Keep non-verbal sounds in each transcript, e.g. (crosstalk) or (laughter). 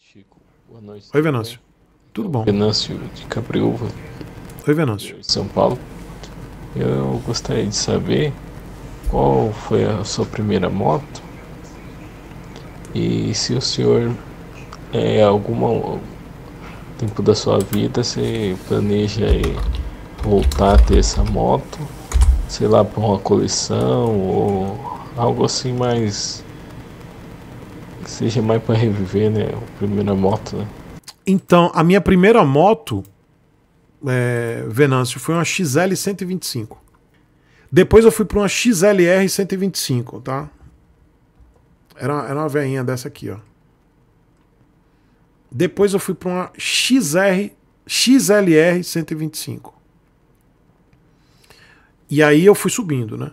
Chico, boa noite. Oi, Venâncio. Tudo bom? Venâncio de Capriúva. Oi, Venâncio. São Paulo. Eu gostaria de saber qual foi a sua primeira moto e se o senhor é alguma tempo da sua vida você planeja voltar a ter essa moto, sei lá, para uma coleção ou algo assim mais que seja mais para reviver, né? A primeira moto, né? Então, a minha primeira moto, é, Venâncio, foi uma XL 125. Depois eu fui para uma XLR 125, tá? Era, uma, era uma veinha dessa aqui, ó. Depois eu fui para uma XR, XLR 125. E aí eu fui subindo, né?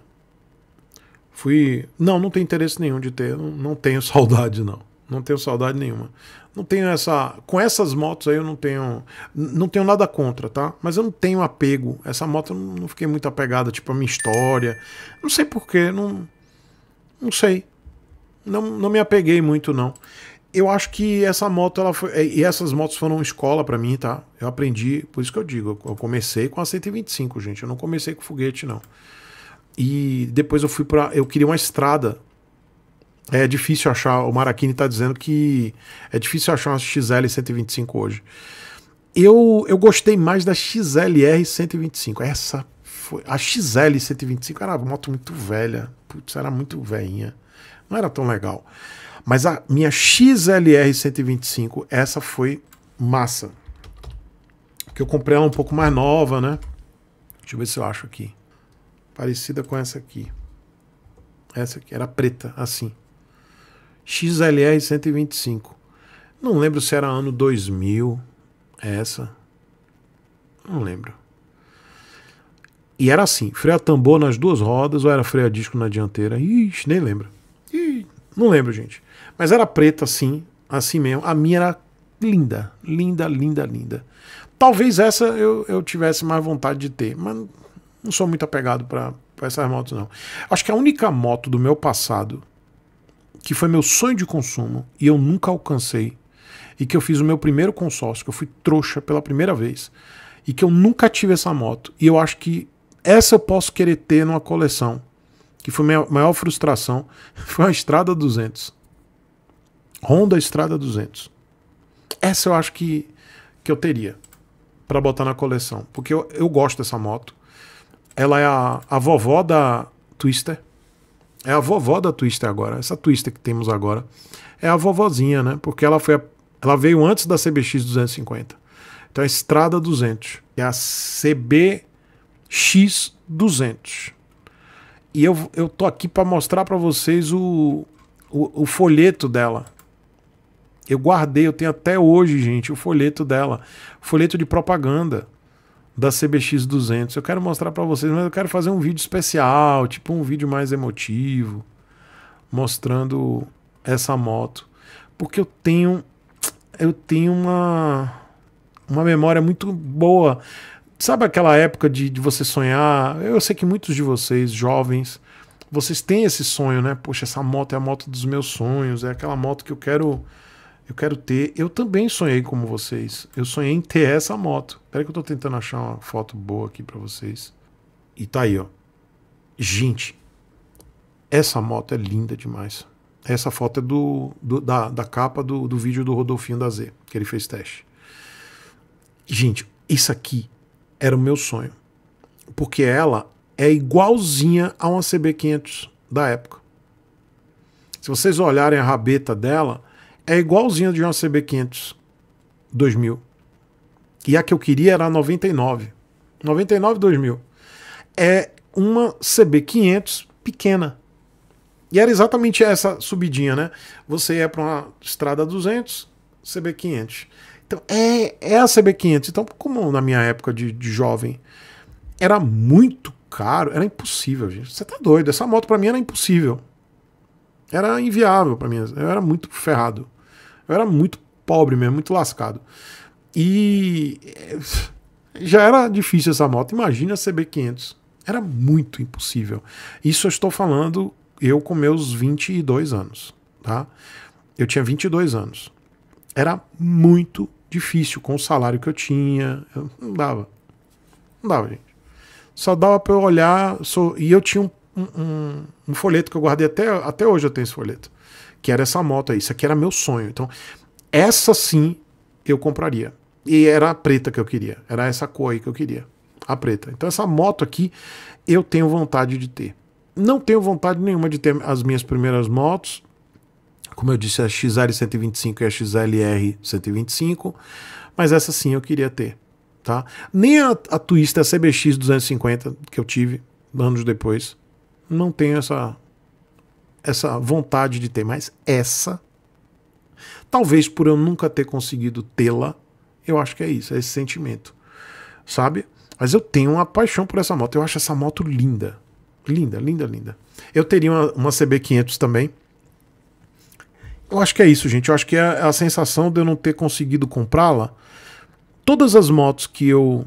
Fui. Não, não tenho interesse nenhum de ter. Não, não tenho (laughs) saudade, não. Não tenho saudade nenhuma. Não tenho essa. Com essas motos aí eu não tenho. Não tenho nada contra, tá? Mas eu não tenho apego. Essa moto eu não fiquei muito apegada, tipo, a minha história. Não sei porquê. Não, não sei. Não, não me apeguei muito, não. Eu acho que essa moto, ela foi. E essas motos foram escola para mim, tá? Eu aprendi. Por isso que eu digo, eu comecei com a 125, gente. Eu não comecei com foguete, não. E depois eu fui para. Eu queria uma estrada. É difícil achar. O Maraquini está dizendo que é difícil achar uma XL 125 hoje. Eu, eu gostei mais da XLR 125. Essa foi. A XL 125 era uma moto muito velha. Putz, era muito velhinha. Não era tão legal. Mas a minha XLR 125, essa foi massa. Que eu comprei ela um pouco mais nova, né? Deixa eu ver se eu acho aqui parecida com essa aqui. Essa aqui era preta, assim. XLR 125. Não lembro se era ano 2000 é essa. Não lembro. E era assim, freio a tambor nas duas rodas ou era freio a disco na dianteira? Ixi, nem lembro. Ixi, não lembro, gente. Mas era preta assim, assim mesmo. A minha era linda, linda, linda, linda. Talvez essa eu, eu tivesse mais vontade de ter, mas não sou muito apegado para essas motos, não. Acho que a única moto do meu passado, que foi meu sonho de consumo e eu nunca alcancei, e que eu fiz o meu primeiro consórcio, que eu fui trouxa pela primeira vez, e que eu nunca tive essa moto, e eu acho que essa eu posso querer ter numa coleção, que foi minha maior frustração, (laughs) foi a Estrada 200. Honda Estrada 200. Essa eu acho que, que eu teria para botar na coleção, porque eu, eu gosto dessa moto. Ela é a, a vovó da Twister. É a vovó da Twister agora. Essa Twister que temos agora é a vovozinha, né? Porque ela foi a, ela veio antes da CBX 250. Então é a Estrada 200 é a CBX 200. E eu, eu tô aqui para mostrar para vocês o, o, o folheto dela. Eu guardei, eu tenho até hoje, gente, o folheto dela. Folheto de propaganda da CBX 200. Eu quero mostrar para vocês, mas eu quero fazer um vídeo especial, tipo um vídeo mais emotivo, mostrando essa moto, porque eu tenho eu tenho uma uma memória muito boa. Sabe aquela época de, de você sonhar? Eu sei que muitos de vocês, jovens, vocês têm esse sonho, né? Poxa, essa moto é a moto dos meus sonhos, é aquela moto que eu quero eu quero ter. Eu também sonhei como vocês. Eu sonhei em ter essa moto. Espera que eu estou tentando achar uma foto boa aqui para vocês. E tá aí, ó. Gente, essa moto é linda demais. Essa foto é do, do da, da, capa do, do vídeo do Rodolfinho da Z, que ele fez teste. Gente, isso aqui era o meu sonho. Porque ela é igualzinha a uma CB500 da época. Se vocês olharem a rabeta dela, é igualzinha de uma CB500 2000. E a que eu queria era a 99. 99 2000. É uma CB500 pequena. E era exatamente essa subidinha, né? Você ia para uma estrada 200, CB500. Então, é, é a CB500. Então, como na minha época de, de jovem era muito caro, era impossível, gente. Você tá doido. Essa moto para mim era impossível. Era inviável para mim. Eu era muito ferrado. Eu era muito pobre mesmo, muito lascado. E eh, já era difícil essa moto, imagina a CB500. Era muito impossível. Isso eu estou falando eu com meus 22 anos, tá? Eu tinha 22 anos. Era muito difícil com o salário que eu tinha, eu não dava. Não dava, gente. Só dava para eu olhar, sou, e eu tinha um um, um, folheto que eu guardei até, até hoje eu tenho esse folheto que era essa moto aí. Isso aqui era meu sonho. Então, essa sim eu compraria. E era a preta que eu queria. Era essa cor aí que eu queria. A preta. Então, essa moto aqui eu tenho vontade de ter. Não tenho vontade nenhuma de ter as minhas primeiras motos. Como eu disse, a XR125 e a XLR125. Mas essa sim eu queria ter. Tá? Nem a, a Twister CBX 250 que eu tive anos depois. Não tenho essa, essa vontade de ter, mas essa, talvez por eu nunca ter conseguido tê-la, eu acho que é isso, é esse sentimento, sabe? Mas eu tenho uma paixão por essa moto, eu acho essa moto linda, linda, linda, linda. Eu teria uma, uma CB500 também. Eu acho que é isso, gente. Eu acho que é, é a, sensação de eu não ter conseguido comprá-la. Todas as motos que eu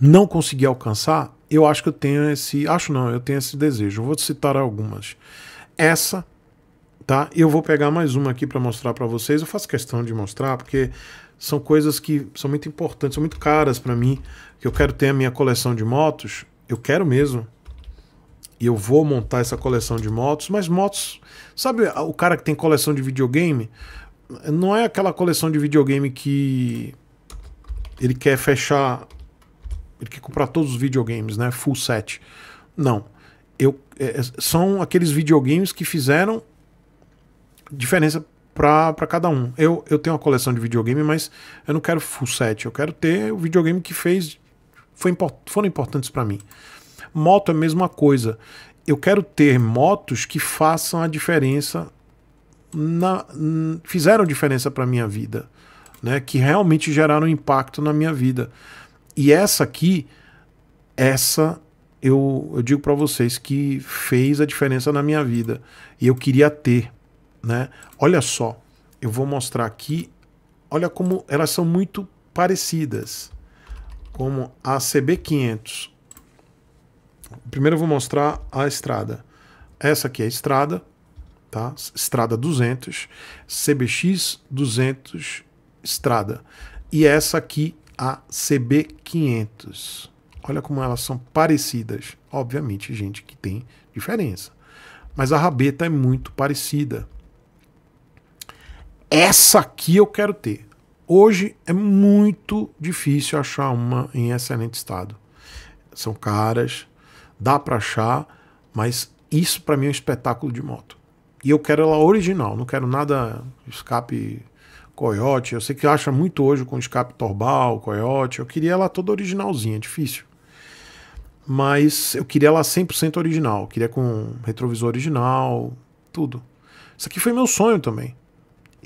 não consegui alcançar, eu acho que eu tenho esse. Acho não, eu tenho esse desejo. Eu vou citar algumas essa, tá? Eu vou pegar mais uma aqui para mostrar para vocês. Eu faço questão de mostrar porque são coisas que são muito importantes, são muito caras para mim, que eu quero ter a minha coleção de motos, eu quero mesmo. E eu vou montar essa coleção de motos, mas motos, sabe, o cara que tem coleção de videogame, não é aquela coleção de videogame que ele quer fechar, ele quer comprar todos os videogames, né, full set. Não eu, é, é, são aqueles videogames que fizeram diferença para cada um. Eu, eu tenho uma coleção de videogame, mas eu não quero full set, eu quero ter o videogame que fez foi import, foram importantes para mim. Moto é a mesma coisa. Eu quero ter motos que façam a diferença na, fizeram diferença para minha vida, né? Que realmente geraram impacto na minha vida. E essa aqui, essa eu, eu digo para vocês que fez a diferença na minha vida e eu queria ter, né? Olha só, eu vou mostrar aqui, olha como elas são muito parecidas, como a CB500. Primeiro eu vou mostrar a estrada. Essa aqui é a estrada, tá? Estrada 200, CBX 200 estrada. E essa aqui a CB500. Olha como elas são parecidas. Obviamente, gente que tem diferença. Mas a rabeta é muito parecida. Essa aqui eu quero ter. Hoje é muito difícil achar uma em excelente estado. São caras, dá para achar, mas isso para mim é um espetáculo de moto. E eu quero ela original, não quero nada escape coiote. Eu sei que acha muito hoje com escape torbal, coiote. Eu queria ela toda originalzinha, é difícil mas eu queria ela 100% original, eu queria com retrovisor original, tudo. Isso aqui foi meu sonho também.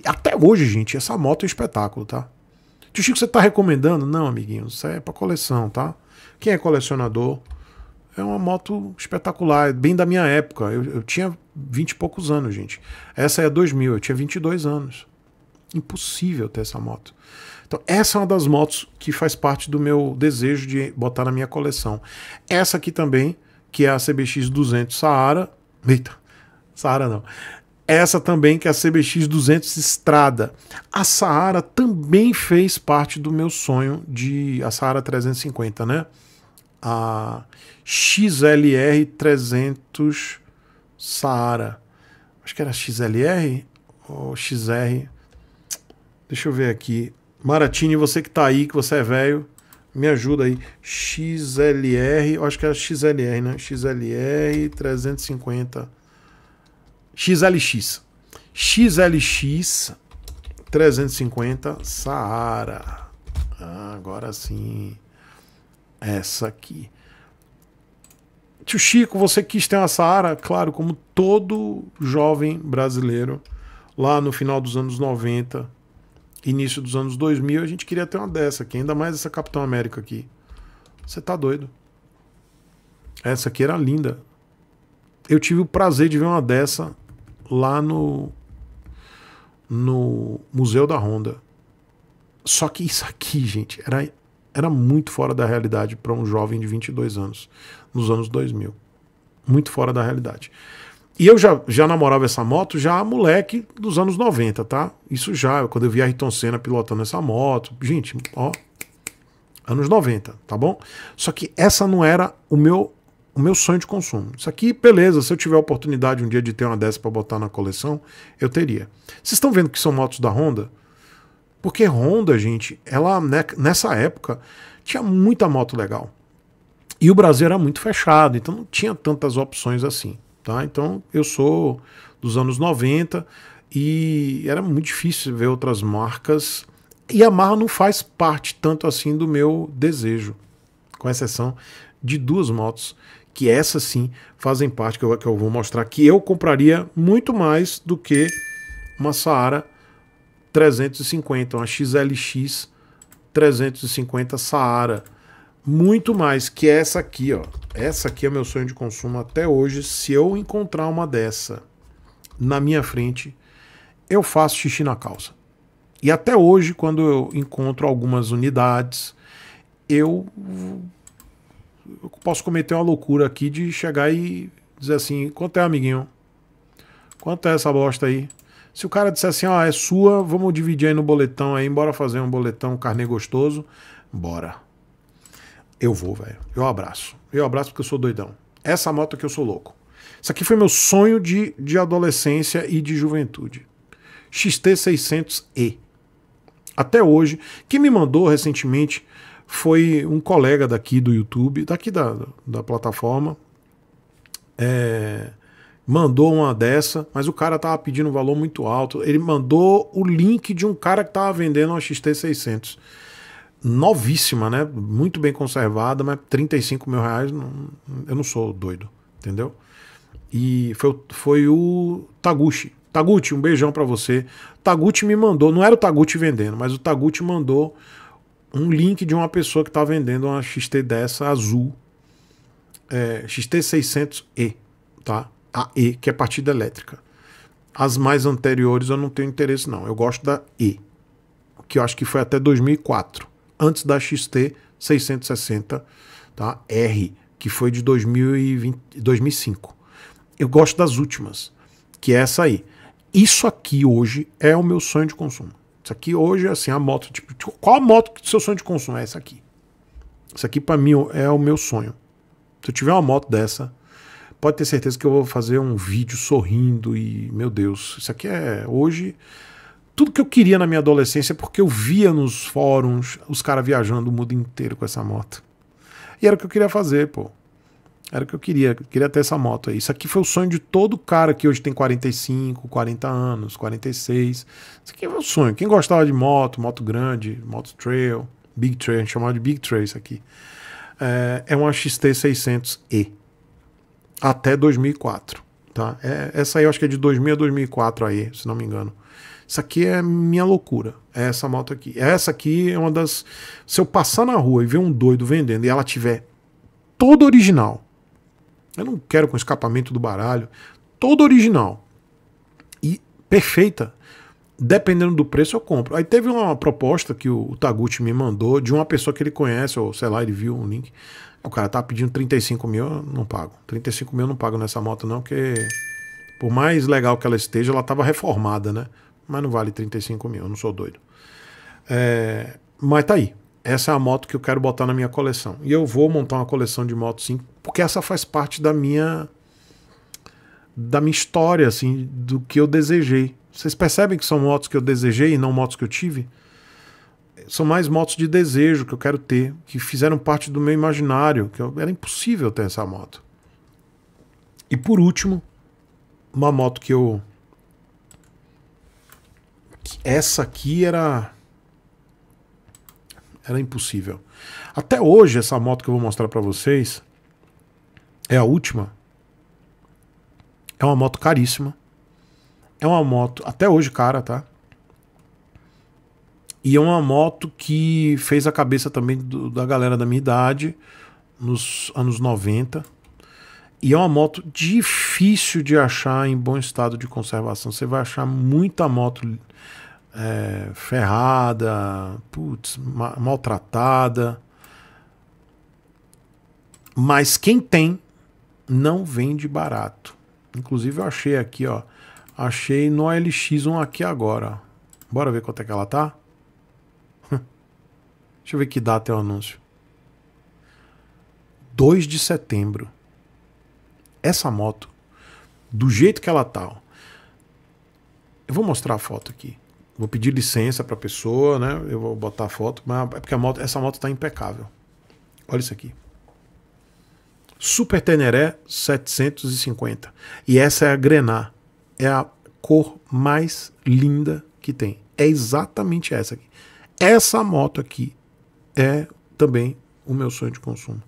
Até hoje, gente, essa moto é um espetáculo, tá? Tio Chico, você tá recomendando? Não, amiguinho, isso é pra coleção, tá? Quem é colecionador, é uma moto espetacular, é bem da minha época. Eu, eu tinha 20 e poucos anos, gente. Essa é 2000, eu tinha 22 anos. Impossível ter essa moto. Então, essa é uma das motos que faz parte do meu desejo de botar na minha coleção. Essa aqui também, que é a CBX 200 Saara. Eita, Saara não. Essa também, que é a CBX 200 Estrada. A Saara também fez parte do meu sonho de. A Saara 350, né? A XLR 300 Saara. Acho que era XLR ou XR. Deixa eu ver aqui. Maratini, você que tá aí, que você é velho, me ajuda aí. XLR, eu acho que é XLR, né? XLR 350. XLX. XLX 350 Saara. Ah, agora sim. Essa aqui. Tio Chico, você quis ter uma Saara? Claro, como todo jovem brasileiro, lá no final dos anos 90 início dos anos 2000, a gente queria ter uma dessa aqui, ainda mais essa Capitão América aqui. Você tá doido. Essa aqui era linda. Eu tive o prazer de ver uma dessa lá no no Museu da Honda. Só que isso aqui, gente, era, era muito fora da realidade para um jovem de 22 anos, nos anos 2000. Muito fora da realidade. E eu já, já namorava essa moto já moleque dos anos 90, tá? Isso já, quando eu vi a Ayrton Senna pilotando essa moto. Gente, ó. Anos 90, tá bom? Só que essa não era o meu o meu sonho de consumo. Isso aqui, beleza, se eu tiver a oportunidade um dia de ter uma dessa para botar na coleção, eu teria. Vocês estão vendo que são motos da Honda? Porque Honda, gente, ela né, nessa época tinha muita moto legal. E o Brasil era muito fechado, então não tinha tantas opções assim. Tá? Então eu sou dos anos 90 e era muito difícil ver outras marcas. E a Marra não faz parte tanto assim do meu desejo, com exceção de duas motos, que essas sim fazem parte, que eu, que eu vou mostrar, que eu compraria muito mais do que uma Saara 350, uma XLX 350 Saara muito mais, que essa aqui, ó. Essa aqui é meu sonho de consumo até hoje. Se eu encontrar uma dessa na minha frente, eu faço xixi na calça. E até hoje, quando eu encontro algumas unidades, eu, eu posso cometer uma loucura aqui de chegar e dizer assim: quanto é, amiguinho? Quanto é essa bosta aí? Se o cara disser assim, ó, ah, é sua, vamos dividir aí no boletão aí, bora fazer um boletão carne gostoso, bora. Eu vou, velho. Eu abraço. Eu abraço porque eu sou doidão. Essa moto que eu sou louco. Isso aqui foi meu sonho de, de adolescência e de juventude. XT600E. Até hoje. Quem me mandou recentemente foi um colega daqui do YouTube, daqui da, da plataforma. É, mandou uma dessa, mas o cara tava pedindo um valor muito alto. Ele mandou o link de um cara que tava vendendo uma XT600 novíssima, né? Muito bem conservada, mas 35 mil reais não, eu não sou doido, entendeu? E foi, foi o Taguchi. Taguchi, um beijão para você. Taguchi me mandou, não era o Taguchi vendendo, mas o Taguchi mandou um link de uma pessoa que tá vendendo uma XT dessa azul, é, XT600E, tá? A E, que é partida elétrica. As mais anteriores eu não tenho interesse não, eu gosto da E, que eu acho que foi até 2004 antes da XT 660 tá? R, que foi de 2020, 2005. Eu gosto das últimas, que é essa aí. Isso aqui hoje é o meu sonho de consumo. Isso aqui hoje é assim, a moto, tipo, tipo qual a moto que seu sonho de consumo é essa aqui? Isso aqui para mim é o meu sonho. Se eu tiver uma moto dessa, pode ter certeza que eu vou fazer um vídeo sorrindo e meu Deus, isso aqui é hoje tudo que eu queria na minha adolescência, porque eu via nos fóruns os caras viajando o mundo inteiro com essa moto. E era o que eu queria fazer, pô. Era o que eu queria, eu queria ter essa moto aí. Isso aqui foi o sonho de todo cara que hoje tem 45, 40 anos, 46. Isso aqui foi é o sonho. Quem gostava de moto, moto grande, moto trail, big trail, a gente chamava de big trail isso aqui. É, é uma XT600E. Até 2004, tá? É, essa aí eu acho que é de 2000 a 2004 aí, se não me engano isso aqui é minha loucura. É essa moto aqui. Essa aqui é uma das. Se eu passar na rua e ver um doido vendendo e ela tiver toda original. Eu não quero com escapamento do baralho. Toda original. E perfeita. Dependendo do preço, eu compro. Aí teve uma proposta que o, Taguchi me mandou de uma pessoa que ele conhece, ou sei lá, ele viu um link. O cara tá pedindo 35 mil, eu não pago. 35 mil eu não pago nessa moto, não, porque por mais legal que ela esteja, ela estava reformada, né? mas não vale 35 mil, eu não sou doido. É, mas tá aí. Essa é a moto que eu quero botar na minha coleção. E eu vou montar uma coleção de motos sim, porque essa faz parte da minha da minha história, assim, do que eu desejei. Vocês percebem que são motos que eu desejei e não motos que eu tive? São mais motos de desejo que eu quero ter, que fizeram parte do meu imaginário, que eu, era impossível ter essa moto. E por último, uma moto que eu essa aqui era. Era impossível. Até hoje, essa moto que eu vou mostrar para vocês é a última. É uma moto caríssima. É uma moto, até hoje, cara, tá? E é uma moto que fez a cabeça também do, da galera da minha idade, nos anos 90. E é uma moto difícil de achar em bom estado de conservação. Você vai achar muita moto é, ferrada, putz, ma maltratada. Mas quem tem não vende barato. Inclusive eu achei aqui, ó. Achei no LX1 aqui agora. Bora ver quanto é que ela tá? (laughs) Deixa eu ver que data é o anúncio. 2 de setembro. Essa moto, do jeito que ela tá, ó. Eu vou mostrar a foto aqui. Vou pedir licença para a pessoa, né? Eu vou botar a foto, mas é porque moto, essa moto está impecável. Olha isso aqui. Super Teneré 750. E essa é a Grená. É a cor mais linda que tem. É exatamente essa aqui. Essa moto aqui é também o meu sonho de consumo.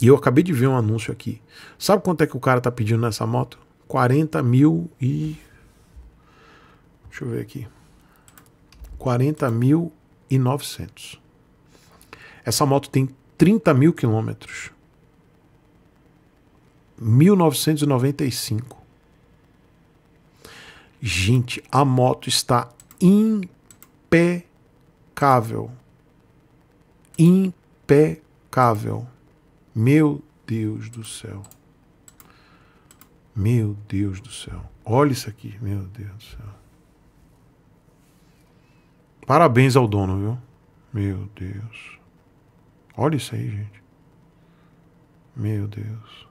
E eu acabei de ver um anúncio aqui. Sabe quanto é que o cara tá pedindo nessa moto? 40 mil e Deixa eu ver aqui. 40.900. Essa moto tem 30 mil quilômetros. 1995. Gente, a moto está impecável. Impecável. Meu Deus do céu. Meu Deus do céu. Olha isso aqui. Meu Deus do céu. Parabéns ao dono, viu? Meu Deus. Olha isso aí, gente. Meu Deus.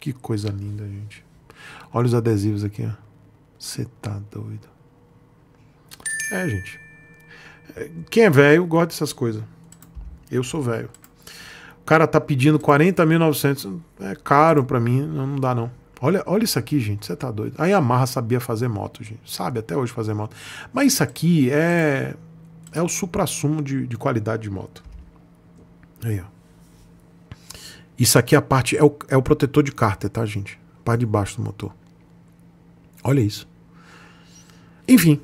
Que coisa linda, gente. Olha os adesivos aqui, ó. Você tá doido. É, gente. É, quem é velho gosta dessas coisas. Eu sou velho. O cara tá pedindo 40.900. É caro para mim, não dá não. Olha, olha isso aqui, gente. Você tá doido. A Yamaha sabia fazer moto, gente. Sabe até hoje fazer moto. Mas isso aqui é é o supra de, de qualidade de moto. Aí, ó. Isso aqui é a parte é o, é o protetor de cárter, tá, gente? A parte de baixo do motor. Olha isso. Enfim,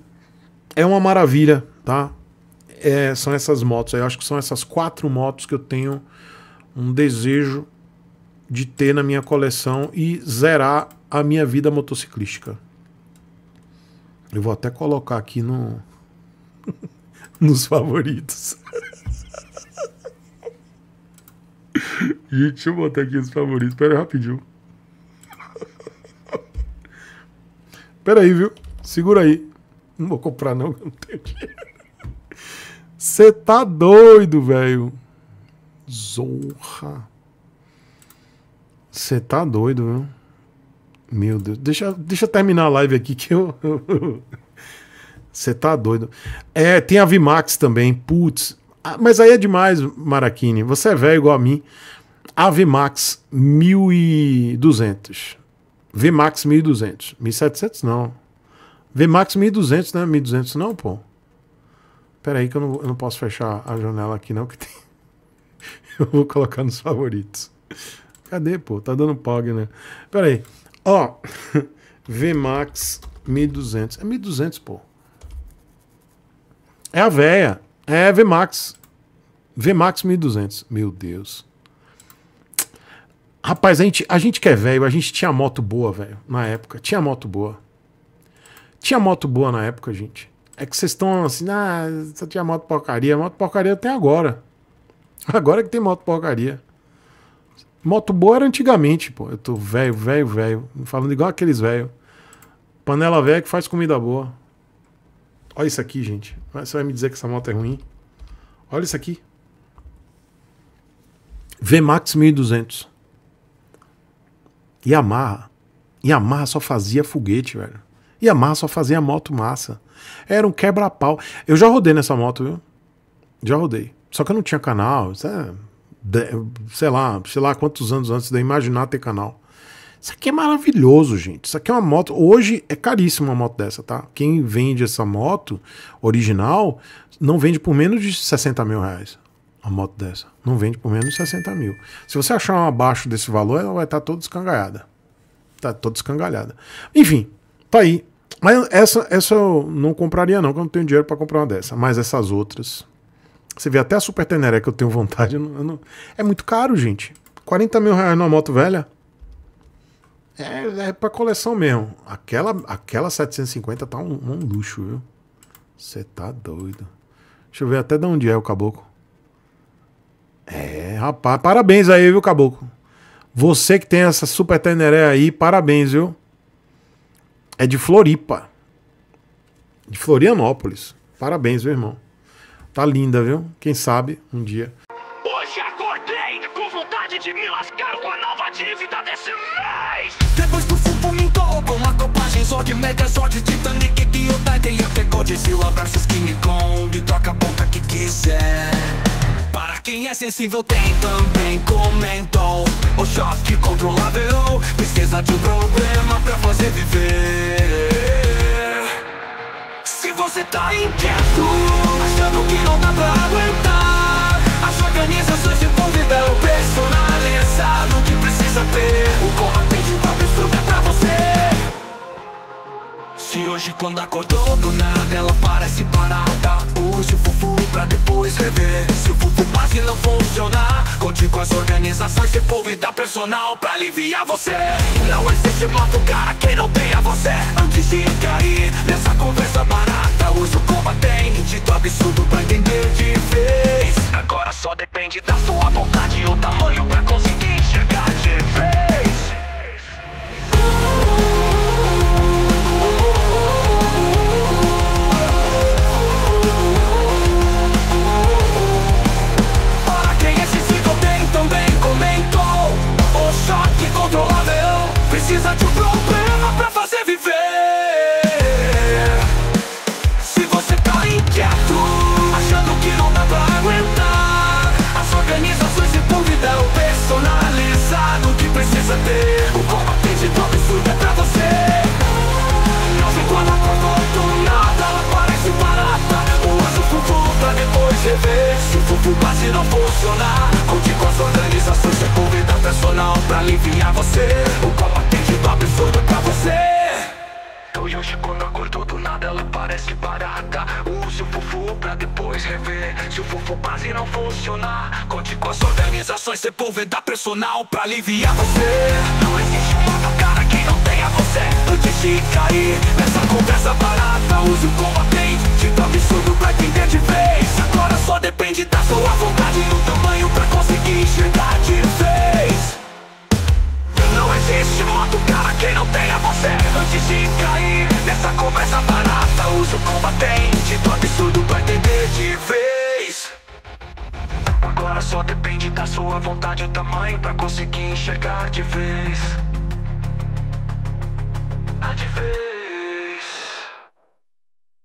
é uma maravilha, tá? É, são essas motos. Aí. Eu acho que são essas quatro motos que eu tenho um desejo de ter na minha coleção e zerar a minha vida motociclística. Eu vou até colocar aqui no (laughs) nos favoritos. (laughs) Gente, deixa eu botar aqui os favoritos. Pera aí, rapidinho. Pera aí, viu? Segura aí. Não vou comprar, não, não tenho dinheiro. Você tá doido, velho. Zorra. Você tá doido, viu? Meu Deus. Deixa, deixa eu terminar a live aqui que eu. Você (laughs) tá doido. É, tem a Vimax também. Putz. Mas aí é demais, Maraquini. Você é velho igual a mim. A Vimax 1200. Vmax 1200. 1700 não. Vmax 1200, né? 1200 não, pô. Pera aí que eu não, eu não posso fechar a janela aqui não que tem. (laughs) Eu vou colocar nos favoritos. Cadê, pô? Tá dando pog, né? Pera aí. Ó, (laughs) Vmax 1200. É 1200, pô. É a véia. É Vmax. Vmax 1200. Meu Deus. Rapaz, a gente, a gente que é velho, a gente tinha moto boa, velho, na época. Tinha moto boa. Tinha moto boa na época, gente. É que vocês estão assim, ah, só tinha moto porcaria. Moto porcaria tem agora. Agora que tem moto porcaria. Moto boa era antigamente, pô. Eu tô velho, velho, velho. Falando igual aqueles velho. Panela velha que faz comida boa. Olha isso aqui, gente. Você vai me dizer que essa moto é ruim? Olha isso aqui. VMAX 1200. Yamaha. Yamaha só fazia foguete, velho. Yamaha só fazia moto massa. Era um quebra-pau. Eu já rodei nessa moto, viu? Já rodei. Só que eu não tinha canal. Isso é sei lá, sei lá quantos anos antes de imaginar ter canal. Isso aqui é maravilhoso, gente. Isso aqui é uma moto. Hoje é caríssima uma moto dessa, tá? Quem vende essa moto original não vende por menos de 60 mil reais. Uma moto dessa. Não vende por menos de 60 mil. Se você achar uma abaixo desse valor, ela vai estar tá toda escangalhada. Tá toda escangalhada. Enfim, tá aí. Mas essa, essa eu não compraria, não, porque eu não tenho dinheiro para comprar uma dessa. Mas essas outras, você vê até a Super Teneré que eu tenho vontade. Eu não, É muito caro, gente. 40 mil reais numa moto velha. É, é pra coleção mesmo. Aquela, aquela 750 tá um, um luxo, viu? Você tá doido. Deixa eu ver até de onde é o caboclo. É, rapaz, parabéns aí, viu, caboclo? Você que tem essa super teneré aí, parabéns, viu? É de Floripa. De Florianópolis. Parabéns, meu irmão. Tá linda, viu? Quem sabe um dia. Hoje acordei com vontade de me lascar com a nova dívida desse mês. Depois do fumo me com uma copagem só de Mega Zod, Titanic, que o Kyodai, e até Godzilla versus King Kong. Troca a boca que quiser. Para quem é sensível tem também comentou O choque controlável Precisa de um problema pra fazer viver você tá inquieto Achando que não dá pra aguentar As organizações te convidam Personalizado que precisa ter O corrente pra estrutura pra você Se hoje quando acordou do nada Ela parece parada Hoje fofo depois rever é Se o Fufu Passe não funcionar Conte com as organizações e povo e personal pra aliviar você Não existe mato cara que não tenha você Antes de cair nessa conversa barata Uso combatente dito absurdo pra entender de vez Agora só depende da sua vontade e o tamanho pra conseguir enxergar se não funcionar Conte com as organizações é de pública personal pra aliviar você O copo atende do absurdo pra você eu e hoje quando acordou do nada ela parece barata Use o fufu pra depois rever Se o fufu quase não funcionar Conte com as organizações Sepulveda é personal pra aliviar você Não existe uma cara não tenha você Antes de cair nessa conversa barata Use o combatente, toque surdo pra entender de vez Agora só depende da sua vontade e o tamanho pra conseguir enxergar de vez Não existe moto, cara, que não tenha você Antes de cair nessa conversa barata Use o combatente, toque surdo pra entender de vez Agora só depende da sua vontade e o tamanho pra conseguir enxergar de vez há de ver.